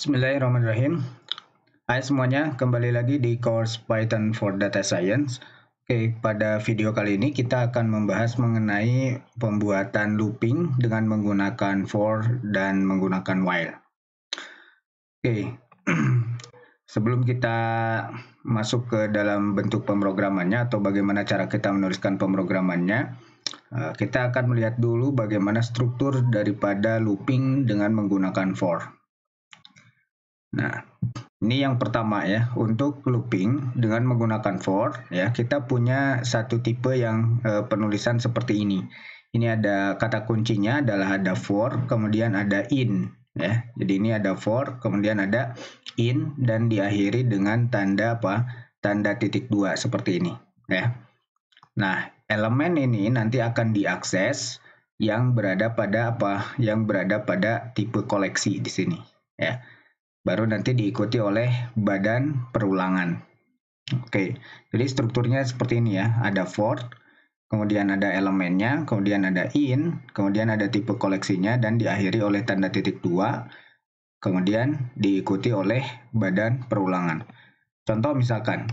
Bismillahirrahmanirrahim. Hai semuanya, kembali lagi di course Python for Data Science. Oke, pada video kali ini kita akan membahas mengenai pembuatan looping dengan menggunakan for dan menggunakan while. Oke, sebelum kita masuk ke dalam bentuk pemrogramannya atau bagaimana cara kita menuliskan pemrogramannya, eh, kita akan melihat dulu bagaimana struktur daripada looping dengan menggunakan for. Nah, ini yang pertama ya, untuk looping dengan menggunakan for ya, kita punya satu tipe yang e, penulisan seperti ini. Ini ada kata kuncinya adalah ada for, kemudian ada in ya. Jadi ini ada for, kemudian ada in dan diakhiri dengan tanda apa? Tanda titik dua seperti ini ya. Nah, elemen ini nanti akan diakses yang berada pada apa? Yang berada pada tipe koleksi di sini ya baru nanti diikuti oleh badan perulangan. Oke, jadi strukturnya seperti ini ya, ada for, kemudian ada elemennya, kemudian ada in, kemudian ada tipe koleksinya, dan diakhiri oleh tanda titik dua, kemudian diikuti oleh badan perulangan. Contoh misalkan,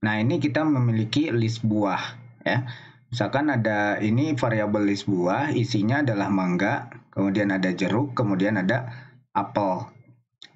nah ini kita memiliki list buah ya. Misalkan ada ini variabel list buah, isinya adalah mangga, kemudian ada jeruk, kemudian ada apel.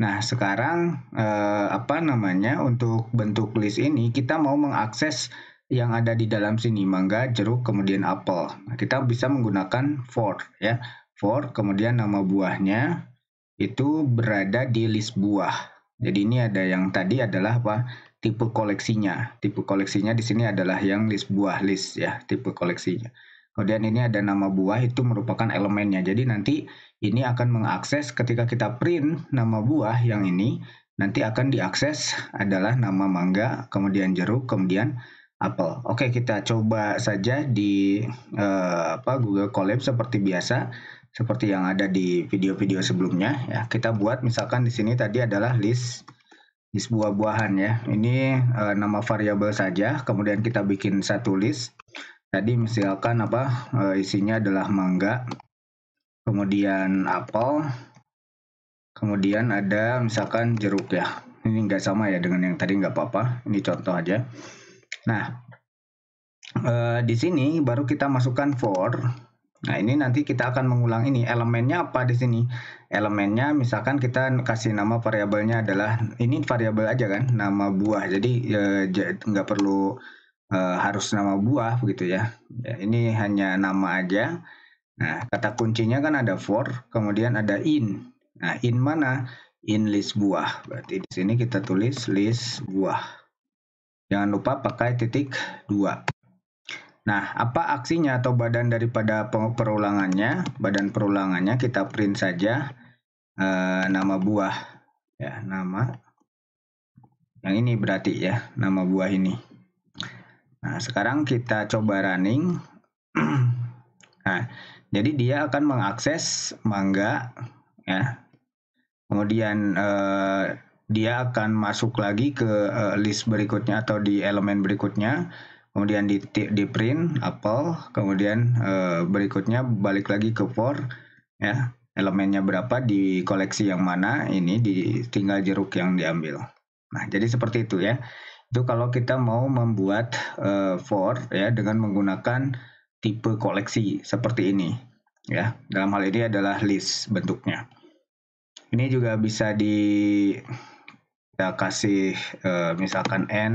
Nah, sekarang eh, apa namanya untuk bentuk list ini kita mau mengakses yang ada di dalam sini mangga, jeruk, kemudian apel. Nah, kita bisa menggunakan for ya. For kemudian nama buahnya itu berada di list buah. Jadi ini ada yang tadi adalah apa? tipe koleksinya. Tipe koleksinya di sini adalah yang list buah list ya, tipe koleksinya. Kemudian ini ada nama buah itu merupakan elemennya. Jadi nanti ini akan mengakses ketika kita print nama buah yang ini nanti akan diakses adalah nama mangga, kemudian jeruk, kemudian apel. Oke, kita coba saja di eh, apa Google Colab seperti biasa seperti yang ada di video-video sebelumnya ya. Kita buat misalkan di sini tadi adalah list di sebuah buahan ya. Ini eh, nama variabel saja, kemudian kita bikin satu list Tadi misalkan apa eh, isinya adalah mangga, kemudian apel, kemudian ada misalkan jeruk ya. Ini nggak sama ya dengan yang tadi nggak apa-apa. Ini contoh aja. Nah, eh, di sini baru kita masukkan for. Nah, ini nanti kita akan mengulang ini. Elemennya apa di sini? Elemennya misalkan kita kasih nama variabelnya adalah ini variabel aja kan, nama buah. Jadi eh, nggak perlu e, harus nama buah begitu ya. ya. Ini hanya nama aja. Nah, kata kuncinya kan ada for, kemudian ada in. Nah, in mana? In list buah. Berarti di sini kita tulis list buah. Jangan lupa pakai titik 2. Nah, apa aksinya atau badan daripada perulangannya? Badan perulangannya kita print saja e, nama buah. Ya, nama. Yang ini berarti ya, nama buah ini. Nah, sekarang kita coba running. nah, jadi dia akan mengakses Mangga ya. Kemudian eh, dia akan masuk lagi ke eh, list berikutnya atau di elemen berikutnya. Kemudian di, di print apple, kemudian eh, berikutnya balik lagi ke for ya. Elemennya berapa di koleksi yang mana? Ini di tinggal jeruk yang diambil. Nah, jadi seperti itu ya. Itu kalau kita mau membuat uh, for ya dengan menggunakan tipe koleksi seperti ini ya. Dalam hal ini adalah list bentuknya. Ini juga bisa di kita kasih uh, misalkan n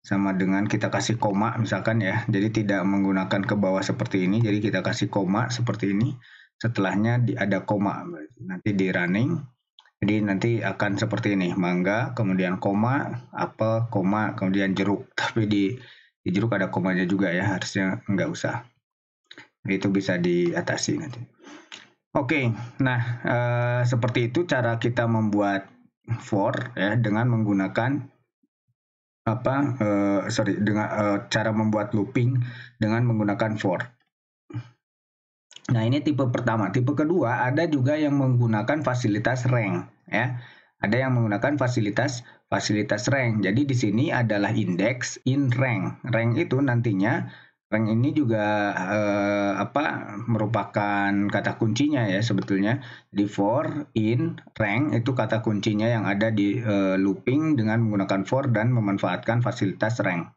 sama dengan kita kasih koma misalkan ya. Jadi tidak menggunakan ke bawah seperti ini, jadi kita kasih koma seperti ini. Setelahnya di, ada koma. Nanti di running jadi nanti akan seperti ini, mangga, kemudian koma, apel, koma, kemudian jeruk. Tapi di, di jeruk ada komanya juga ya, harusnya nggak usah. Jadi Itu bisa diatasi nanti. Oke, nah e, seperti itu cara kita membuat for ya dengan menggunakan apa e, sorry dengan e, cara membuat looping dengan menggunakan for. Nah, ini tipe pertama. Tipe kedua ada juga yang menggunakan fasilitas rank ya. Ada yang menggunakan fasilitas fasilitas rank. Jadi di sini adalah indeks in rank. Rank itu nantinya rank ini juga eh, apa merupakan kata kuncinya ya sebetulnya. Di for in rank itu kata kuncinya yang ada di eh, looping dengan menggunakan for dan memanfaatkan fasilitas rank.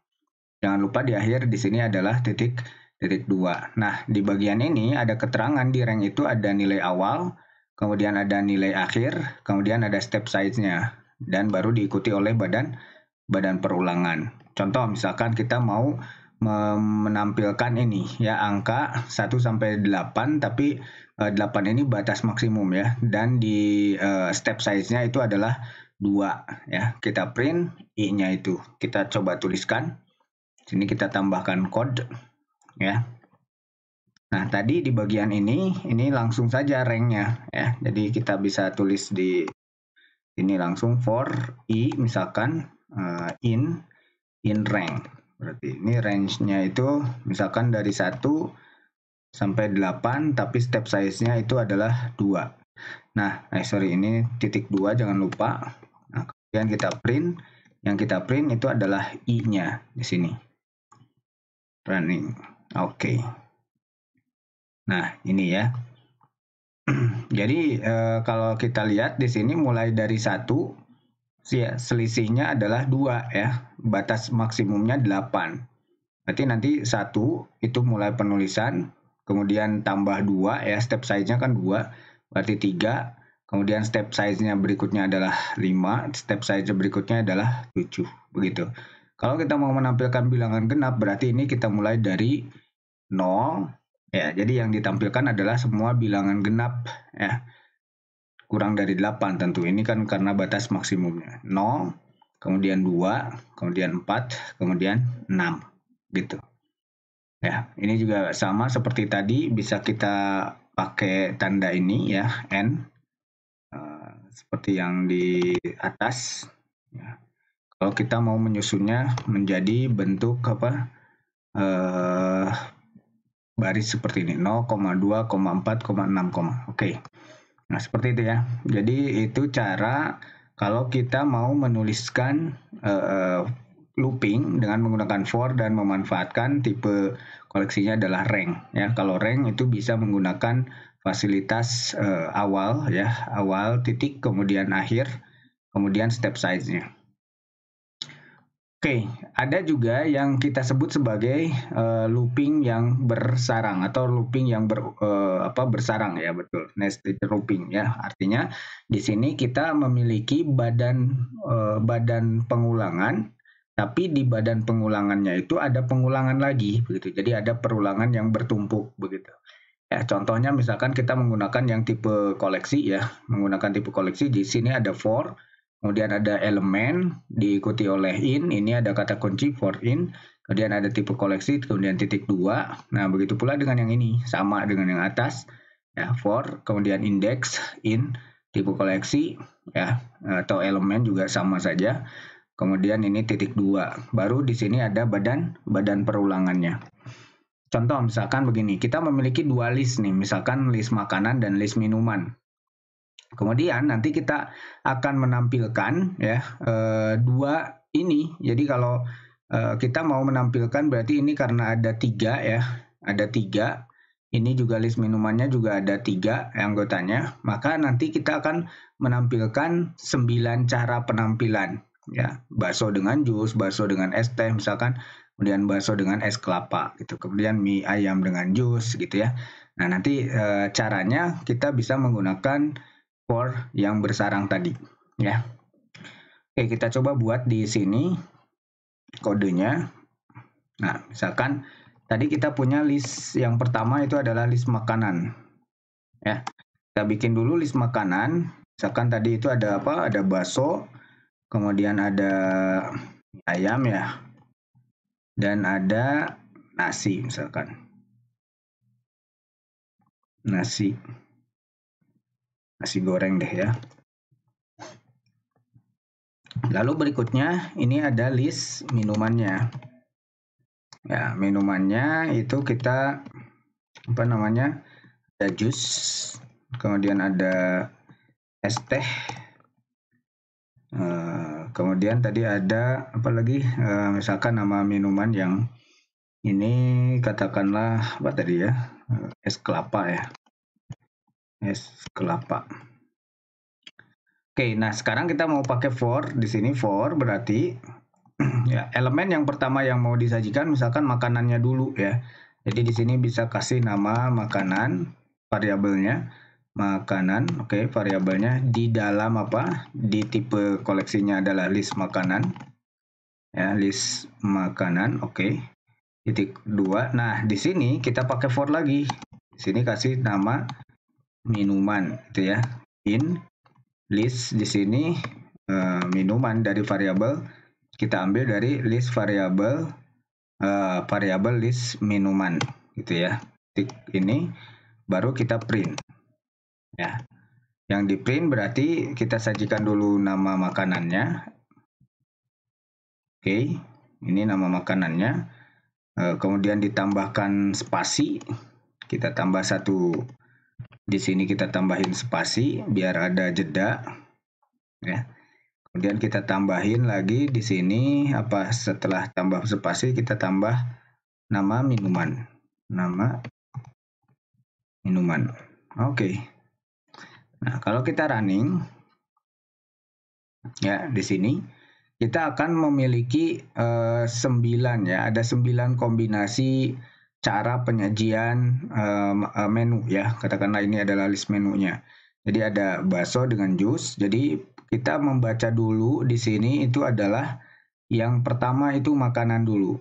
Jangan lupa di akhir di sini adalah titik titik 2. Nah, di bagian ini ada keterangan di rank itu ada nilai awal, kemudian ada nilai akhir, kemudian ada step size-nya, dan baru diikuti oleh badan badan perulangan. Contoh, misalkan kita mau menampilkan ini ya angka 1 sampai 8 tapi 8 eh, ini batas maksimum ya dan di eh, step size-nya itu adalah 2 ya. Kita print i-nya itu. Kita coba tuliskan. Sini kita tambahkan code ya. Nah, tadi di bagian ini ini langsung saja range-nya ya. Jadi kita bisa tulis di ini langsung for i misalkan uh, in in rank. Berarti ini range-nya itu misalkan dari 1 sampai 8 tapi step size-nya itu adalah 2. Nah, eh sorry ini titik 2 jangan lupa. Nah, kemudian kita print yang kita print itu adalah i-nya di sini. Running. Oke. Okay. Nah, ini ya. Jadi e, kalau kita lihat di sini mulai dari satu, selisihnya adalah dua ya, batas maksimumnya 8. Berarti nanti satu itu mulai penulisan, kemudian tambah dua ya, step size-nya kan dua, berarti tiga. Kemudian step size-nya berikutnya adalah lima. step size nya berikutnya adalah tujuh. begitu. Kalau kita mau menampilkan bilangan genap, berarti ini kita mulai dari 0 ya jadi yang ditampilkan adalah semua bilangan genap ya kurang dari 8 tentu ini kan karena batas maksimumnya 0 kemudian 2 kemudian 4 kemudian 6 gitu ya ini juga sama seperti tadi bisa kita pakai tanda ini ya n eh, seperti yang di atas ya. kalau kita mau menyusunnya menjadi bentuk apa eh, baris seperti ini 0,2,4,6, oke okay. oke nah seperti itu ya jadi itu cara kalau kita mau menuliskan uh, looping dengan menggunakan for dan memanfaatkan tipe koleksinya adalah rank ya kalau rank itu bisa menggunakan fasilitas uh, awal ya awal titik kemudian akhir kemudian step size-nya Oke, ada juga yang kita sebut sebagai uh, looping yang bersarang atau looping yang ber, uh, apa bersarang ya betul nested looping ya. Artinya di sini kita memiliki badan uh, badan pengulangan, tapi di badan pengulangannya itu ada pengulangan lagi begitu. Jadi ada perulangan yang bertumpuk begitu. Ya, contohnya misalkan kita menggunakan yang tipe koleksi ya, menggunakan tipe koleksi di sini ada for Kemudian ada elemen diikuti oleh in, ini ada kata kunci for in, kemudian ada tipe koleksi, kemudian titik dua. Nah, begitu pula dengan yang ini, sama dengan yang atas. Ya, for, kemudian index, in, tipe koleksi, ya, atau elemen juga sama saja. Kemudian ini titik dua. Baru di sini ada badan, badan perulangannya. Contoh misalkan begini, kita memiliki dua list nih, misalkan list makanan dan list minuman. Kemudian nanti kita akan menampilkan ya eh, dua ini. Jadi kalau eh, kita mau menampilkan berarti ini karena ada tiga ya, ada tiga. Ini juga list minumannya juga ada tiga anggotanya. Maka nanti kita akan menampilkan sembilan cara penampilan ya bakso dengan jus, bakso dengan es teh misalkan, kemudian bakso dengan es kelapa gitu, kemudian mie ayam dengan jus gitu ya. Nah nanti eh, caranya kita bisa menggunakan for yang bersarang tadi ya. Oke, kita coba buat di sini kodenya. Nah, misalkan tadi kita punya list yang pertama itu adalah list makanan. Ya. Kita bikin dulu list makanan. Misalkan tadi itu ada apa? Ada bakso, kemudian ada ayam ya. Dan ada nasi misalkan. Nasi nasi goreng deh ya. Lalu berikutnya ini ada list minumannya. Ya, minumannya itu kita apa namanya? Ada jus, kemudian ada es teh. Eh, kemudian tadi ada apa lagi? Eh, misalkan nama minuman yang ini katakanlah apa tadi ya? Eh, es kelapa ya es kelapa. Oke, nah sekarang kita mau pakai for. Di sini for berarti ya elemen yang pertama yang mau disajikan misalkan makanannya dulu ya. Jadi di sini bisa kasih nama makanan variabelnya makanan, oke variabelnya di dalam apa? Di tipe koleksinya adalah list makanan. Ya, list makanan, oke. Titik dua. Nah, di sini kita pakai for lagi. Di sini kasih nama minuman gitu ya in list di sini uh, minuman dari variabel kita ambil dari list variabel uh, variabel list minuman gitu ya tik ini baru kita print ya yang di print berarti kita sajikan dulu nama makanannya oke okay. ini nama makanannya uh, kemudian ditambahkan spasi kita tambah satu di sini kita tambahin spasi biar ada jeda. Ya. Kemudian kita tambahin lagi di sini apa setelah tambah spasi kita tambah nama minuman. Nama minuman. Oke. Okay. Nah, kalau kita running ya di sini kita akan memiliki uh, eh, 9 ya, ada 9 kombinasi cara penyajian uh, menu ya. Katakanlah ini adalah list menunya. Jadi ada bakso dengan jus. Jadi kita membaca dulu di sini itu adalah yang pertama itu makanan dulu.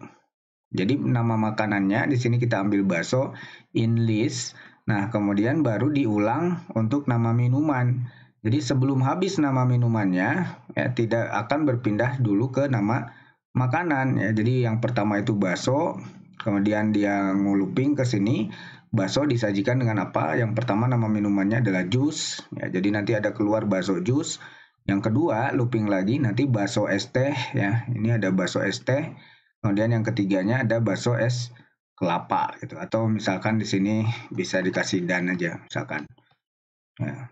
Jadi nama makanannya di sini kita ambil bakso in list. Nah, kemudian baru diulang untuk nama minuman. Jadi sebelum habis nama minumannya ya tidak akan berpindah dulu ke nama makanan ya. Jadi yang pertama itu bakso, Kemudian dia nguluping ke sini. Bakso disajikan dengan apa? Yang pertama nama minumannya adalah jus. Ya, jadi nanti ada keluar bakso jus. Yang kedua, looping lagi nanti bakso es teh ya. Ini ada bakso es teh. Kemudian yang ketiganya ada bakso es kelapa gitu atau misalkan di sini bisa dikasih dan aja misalkan. Ya.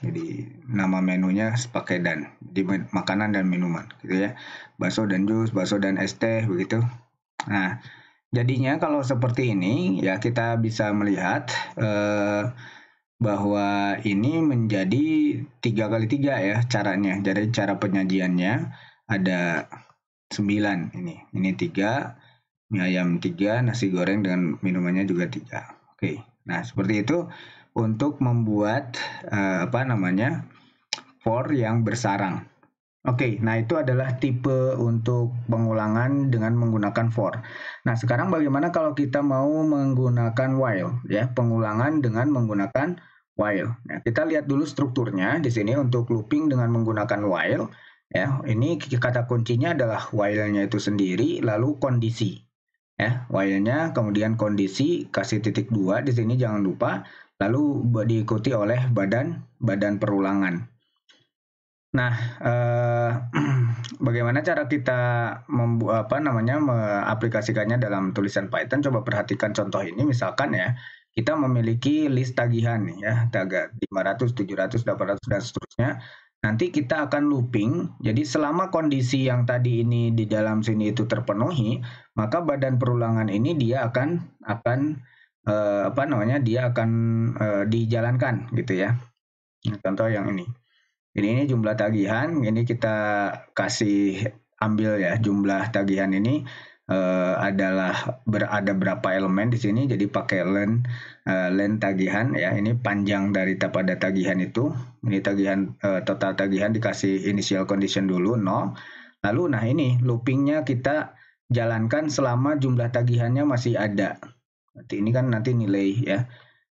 Jadi nama menunya pakai dan. di makanan dan minuman gitu ya. Bakso dan jus, bakso dan es teh begitu. Nah, Jadinya kalau seperti ini ya kita bisa melihat eh, bahwa ini menjadi tiga kali tiga ya caranya. Jadi cara penyajiannya ada sembilan ini. Ini tiga mie ayam tiga nasi goreng dengan minumannya juga tiga. Oke, nah seperti itu untuk membuat eh, apa namanya for yang bersarang. Oke, nah itu adalah tipe untuk pengulangan dengan menggunakan for. Nah, sekarang bagaimana kalau kita mau menggunakan while ya, pengulangan dengan menggunakan while. Nah, kita lihat dulu strukturnya di sini untuk looping dengan menggunakan while ya. Ini kata kuncinya adalah while-nya itu sendiri lalu kondisi. Ya, while-nya kemudian kondisi kasih titik dua di sini jangan lupa lalu diikuti oleh badan badan perulangan Nah, eh, bagaimana cara kita membuat apa namanya, mengaplikasikannya dalam tulisan Python, coba perhatikan contoh ini misalkan ya, kita memiliki list tagihan ya, tagar 500, 700, 800, dan seterusnya. Nanti kita akan looping, jadi selama kondisi yang tadi ini di dalam sini itu terpenuhi, maka badan perulangan ini dia akan akan, eh, apa namanya, dia akan, eh, dijalankan gitu ya. Nah, contoh yang ini. Jadi ini jumlah tagihan, ini kita kasih ambil ya jumlah tagihan ini uh, adalah berada berapa elemen di sini. Jadi pakai len uh, len tagihan ya. Ini panjang dari pada tagihan itu. Ini tagihan uh, total tagihan dikasih initial condition dulu 0. Lalu nah ini loopingnya kita jalankan selama jumlah tagihannya masih ada. Nanti ini kan nanti nilai ya.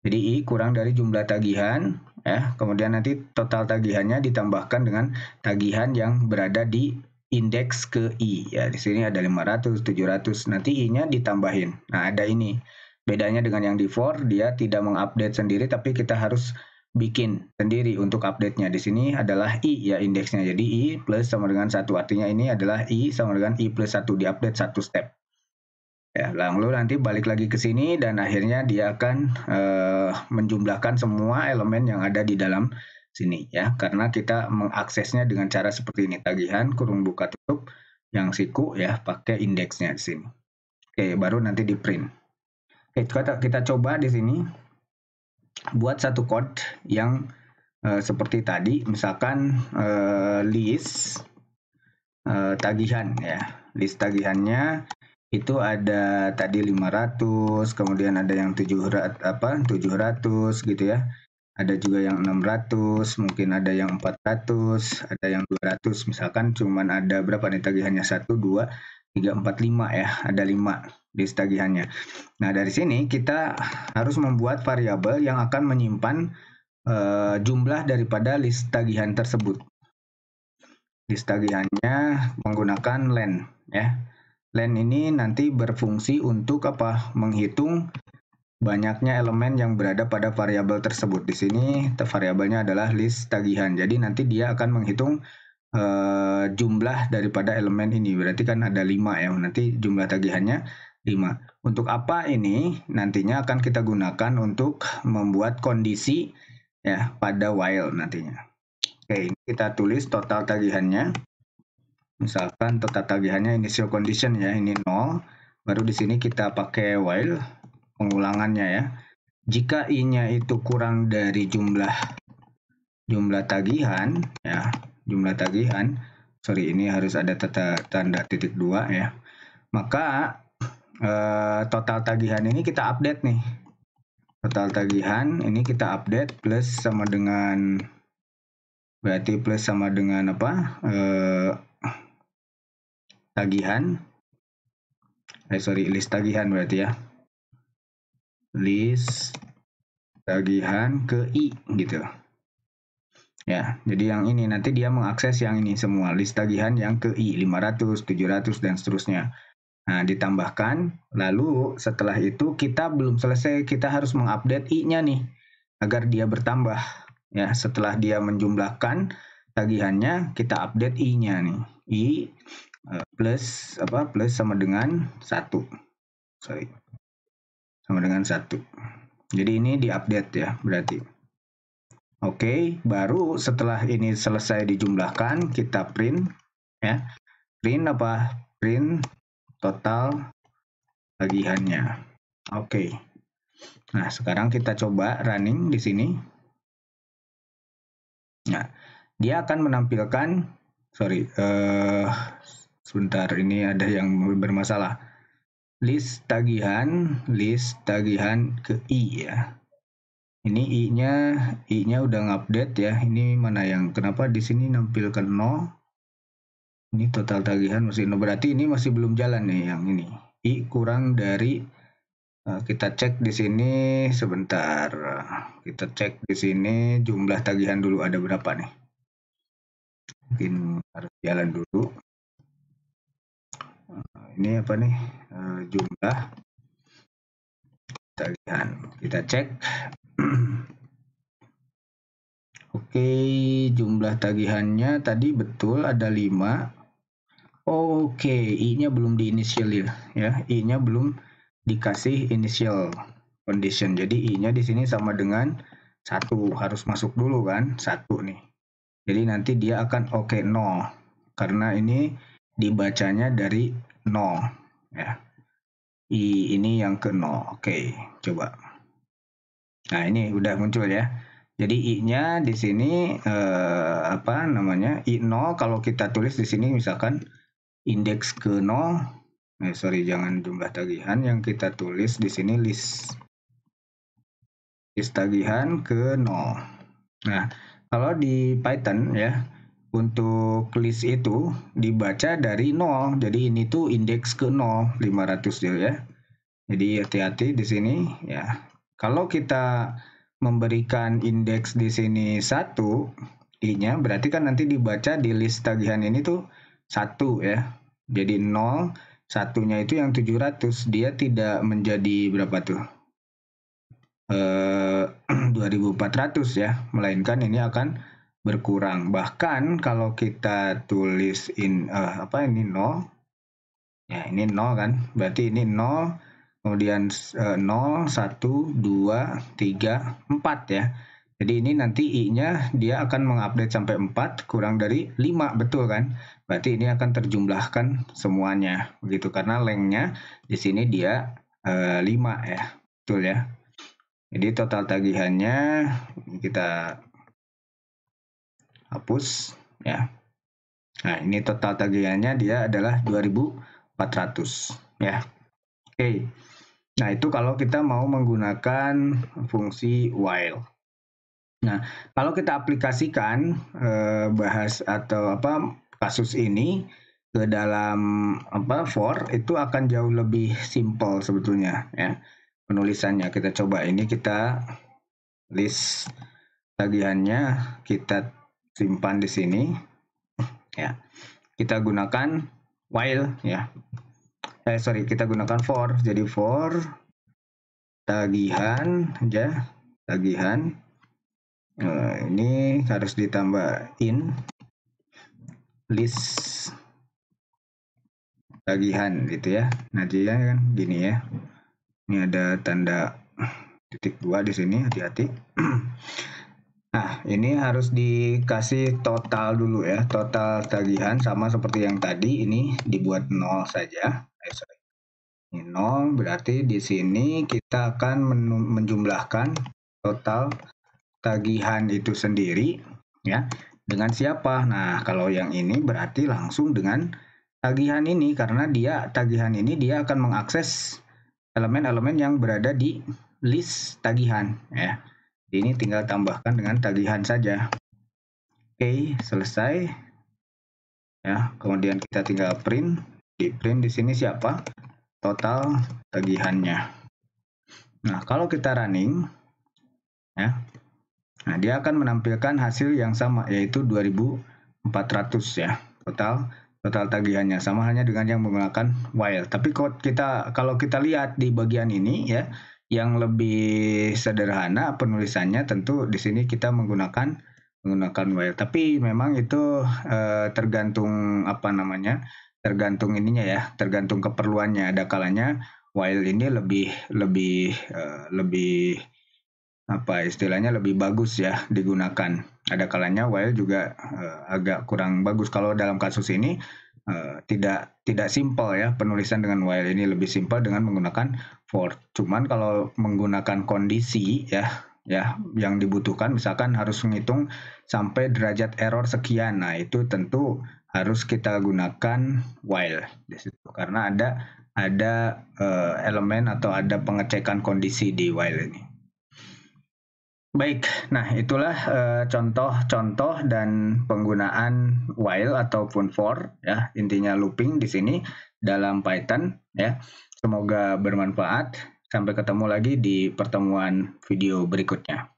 Jadi i kurang dari jumlah tagihan ya kemudian nanti total tagihannya ditambahkan dengan tagihan yang berada di indeks ke i ya di sini ada 500 700 nanti i-nya ditambahin nah ada ini bedanya dengan yang di for dia tidak mengupdate sendiri tapi kita harus bikin sendiri untuk update-nya di sini adalah i ya indeksnya jadi i plus sama dengan satu artinya ini adalah i sama dengan i plus satu diupdate satu step Ya, lalu nanti balik lagi ke sini dan akhirnya dia akan uh, menjumlahkan semua elemen yang ada di dalam sini ya karena kita mengaksesnya dengan cara seperti ini tagihan kurung buka tutup yang siku ya pakai indeksnya di sini. Oke, baru nanti di print. Oke, kita kita coba di sini buat satu code yang uh, seperti tadi misalkan uh, list tagihan ya. List tagihannya itu ada tadi 500, kemudian ada yang 700 apa, 700 gitu ya. Ada juga yang 600, mungkin ada yang 400, ada yang 200. Misalkan cuman ada berapa nih tagihannya? 1, 2, 3, 4, 5 ya. Ada 5 di tagihannya. Nah, dari sini kita harus membuat variabel yang akan menyimpan uh, jumlah daripada list tagihan tersebut. List tagihannya menggunakan len ya Len ini nanti berfungsi untuk apa? Menghitung banyaknya elemen yang berada pada variabel tersebut. Di sini variabelnya adalah list tagihan. Jadi nanti dia akan menghitung uh, jumlah daripada elemen ini. Berarti kan ada 5 ya. Nanti jumlah tagihannya 5. Untuk apa ini? Nantinya akan kita gunakan untuk membuat kondisi ya pada while nantinya. Oke, kita tulis total tagihannya. Misalkan total tagihannya initial condition ya, ini nol Baru di sini kita pakai while, pengulangannya ya. Jika i-nya itu kurang dari jumlah jumlah tagihan ya, jumlah tagihan, sorry ini harus ada tata, tanda titik dua ya. Maka e, total tagihan ini kita update nih. Total tagihan ini kita update plus sama dengan berarti plus sama dengan apa? Eh, tagihan eh sorry list tagihan berarti ya list tagihan ke i gitu ya jadi yang ini nanti dia mengakses yang ini semua list tagihan yang ke i 500 700 dan seterusnya Nah, ditambahkan, lalu setelah itu kita belum selesai, kita harus mengupdate i-nya nih, agar dia bertambah. Ya, setelah dia menjumlahkan tagihannya, kita update i-nya nih. i Eh, plus apa plus sama dengan satu sorry sama dengan satu jadi ini diupdate ya berarti oke okay, baru setelah ini selesai dijumlahkan kita print ya print apa print total bagiannya. oke okay. nah sekarang kita coba running di sini nah dia akan menampilkan sorry uh, Sebentar, ini ada yang bermasalah. List tagihan, list tagihan ke I ya. Ini I-nya, I-nya udah ngupdate ya. Ini mana yang, kenapa di sini nampilkan no? Ini total tagihan masih no. Berarti ini masih belum jalan nih yang ini. I kurang dari eh, kita cek di sini sebentar. Kita cek di sini jumlah tagihan dulu ada berapa nih. Mungkin harus jalan dulu ini apa nih e, jumlah tagihan? kita cek oke jumlah tagihannya tadi betul ada 5 oke i nya belum diinisialir ya, ya i nya belum dikasih initial condition jadi i nya di sini sama dengan satu harus masuk dulu kan satu nih jadi nanti dia akan oke okay, no karena ini dibacanya dari 0, ya i ini yang ke 0, oke coba nah ini udah muncul ya jadi i-nya di sini eh, apa namanya i 0 kalau kita tulis di sini misalkan indeks ke 0 nah, eh, sorry jangan jumlah tagihan yang kita tulis di sini list list tagihan ke 0 nah kalau di Python ya untuk list itu dibaca dari 0. Jadi ini tuh indeks ke 0, 500 dia ya. Jadi hati-hati di sini ya. Kalau kita memberikan indeks di sini 1, I-nya berarti kan nanti dibaca di list tagihan ini tuh 1 ya. Jadi 0, satunya itu yang 700, dia tidak menjadi berapa tuh? Eh, 2400 ya, melainkan ini akan berkurang. Bahkan kalau kita tulis in uh, apa ini 0 ya ini 0 kan? Berarti ini 0 kemudian uh, 0 1 2 3 4 ya. Jadi ini nanti i-nya dia akan mengupdate sampai 4 kurang dari 5 betul kan? Berarti ini akan terjumlahkan semuanya begitu karena length-nya di sini dia uh, eh, 5 ya. Betul ya. Jadi total tagihannya kita hapus ya. Nah, ini total tagihannya dia adalah 2400 ya. Oke. Nah, itu kalau kita mau menggunakan fungsi while. Nah, kalau kita aplikasikan eh, bahas atau apa kasus ini ke dalam apa for itu akan jauh lebih simple sebetulnya ya penulisannya kita coba ini kita list tagihannya kita simpan di sini ya kita gunakan while ya eh sorry kita gunakan for jadi for tagihan ya tagihan nah, ini harus ditambah in list tagihan gitu ya nah jadi ya kan gini ya ini ada tanda titik dua di sini hati-hati Nah, ini harus dikasih total dulu ya. Total tagihan sama seperti yang tadi, ini dibuat nol saja. Eh, ini 0, berarti di sini kita akan menjumlahkan total tagihan itu sendiri ya dengan siapa. Nah, kalau yang ini berarti langsung dengan tagihan ini karena dia tagihan ini dia akan mengakses elemen-elemen yang berada di list tagihan ya. Ini tinggal tambahkan dengan tagihan saja. Oke, selesai. Ya, kemudian kita tinggal print. Di print di sini siapa? Total tagihannya. Nah, kalau kita running, ya, nah dia akan menampilkan hasil yang sama, yaitu 2.400 ya, total total tagihannya sama hanya dengan yang menggunakan while. Tapi kalau kita kalau kita lihat di bagian ini ya, yang lebih sederhana penulisannya tentu di sini kita menggunakan menggunakan while. Tapi memang itu eh, tergantung apa namanya, tergantung ininya ya, tergantung keperluannya. Ada kalanya while ini lebih lebih eh, lebih apa istilahnya lebih bagus ya digunakan. Ada kalanya while juga eh, agak kurang bagus. Kalau dalam kasus ini Eh, tidak tidak simpel ya penulisan dengan while ini lebih simpel dengan menggunakan for. Cuman kalau menggunakan kondisi ya ya yang dibutuhkan misalkan harus menghitung sampai derajat error sekian. Nah, itu tentu harus kita gunakan while di situ karena ada ada uh, elemen atau ada pengecekan kondisi di while ini. Baik, nah itulah eh, contoh-contoh uh, dan penggunaan while ataupun for ya intinya looping di sini dalam Python ya. Semoga bermanfaat. Sampai ketemu lagi di pertemuan video berikutnya.